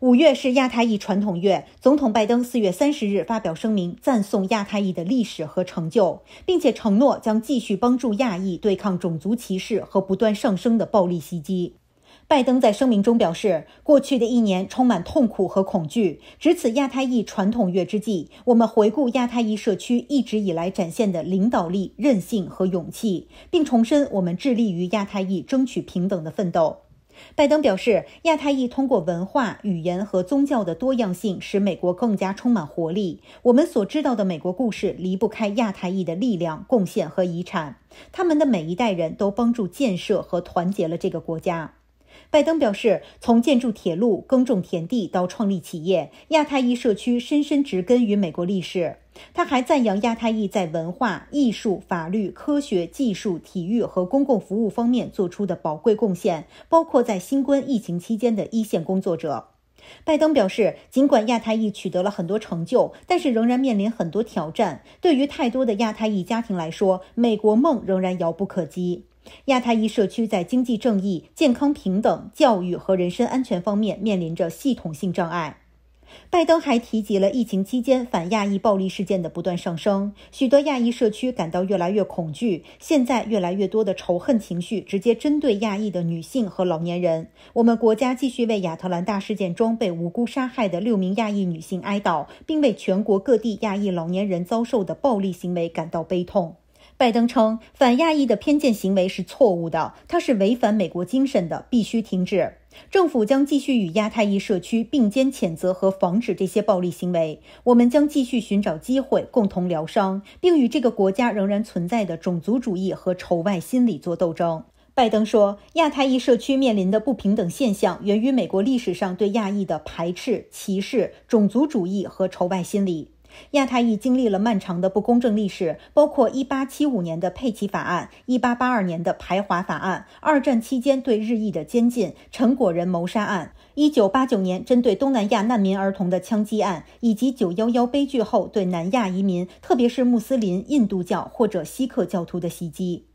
五月是亚太裔传统月。总统拜登四月三十日发表声明，赞颂亚太裔的历史和成就，并且承诺将继续帮助亚裔对抗种族歧视和不断上升的暴力袭击。拜登在声明中表示：“过去的一年充满痛苦和恐惧。值此亚太裔传统月之际，我们回顾亚太裔社区一直以来展现的领导力、韧性和勇气，并重申我们致力于亚太裔争取平等的奋斗。”拜登表示，亚太裔通过文化、语言和宗教的多样性，使美国更加充满活力。我们所知道的美国故事离不开亚太裔的力量、贡献和遗产。他们的每一代人都帮助建设和团结了这个国家。拜登表示，从建筑铁路、耕种田地到创立企业，亚太裔社区深深植根于美国历史。他还赞扬亚太裔在文化艺术、法律、科学技术、体育和公共服务方面做出的宝贵贡献，包括在新冠疫情期间的一线工作者。拜登表示，尽管亚太裔取得了很多成就，但是仍然面临很多挑战。对于太多的亚太裔家庭来说，美国梦仍然遥不可及。亚太裔社区在经济、正义、健康、平等、教育和人身安全方面面临着系统性障碍。拜登还提及了疫情期间反亚裔暴力事件的不断上升，许多亚裔社区感到越来越恐惧。现在越来越多的仇恨情绪直接针对亚裔的女性和老年人。我们国家继续为亚特兰大事件中被无辜杀害的六名亚裔女性哀悼，并为全国各地亚裔老年人遭受的暴力行为感到悲痛。拜登称，反亚裔的偏见行为是错误的，它是违反美国精神的，必须停止。政府将继续与亚太裔社区并肩，谴责和防止这些暴力行为。我们将继续寻找机会，共同疗伤，并与这个国家仍然存在的种族主义和仇外心理作斗争。拜登说，亚太裔社区面临的不平等现象，源于美国历史上对亚裔的排斥、歧视、种族主义和仇外心理。亚太裔经历了漫长的不公正历史，包括一八七五年的佩奇法案、一八八二年的排华法案、二战期间对日裔的监禁、陈果人谋杀案、一九八九年针对东南亚难民儿童的枪击案，以及九幺幺悲剧后对南亚移民，特别是穆斯林、印度教或者锡克教徒的袭击。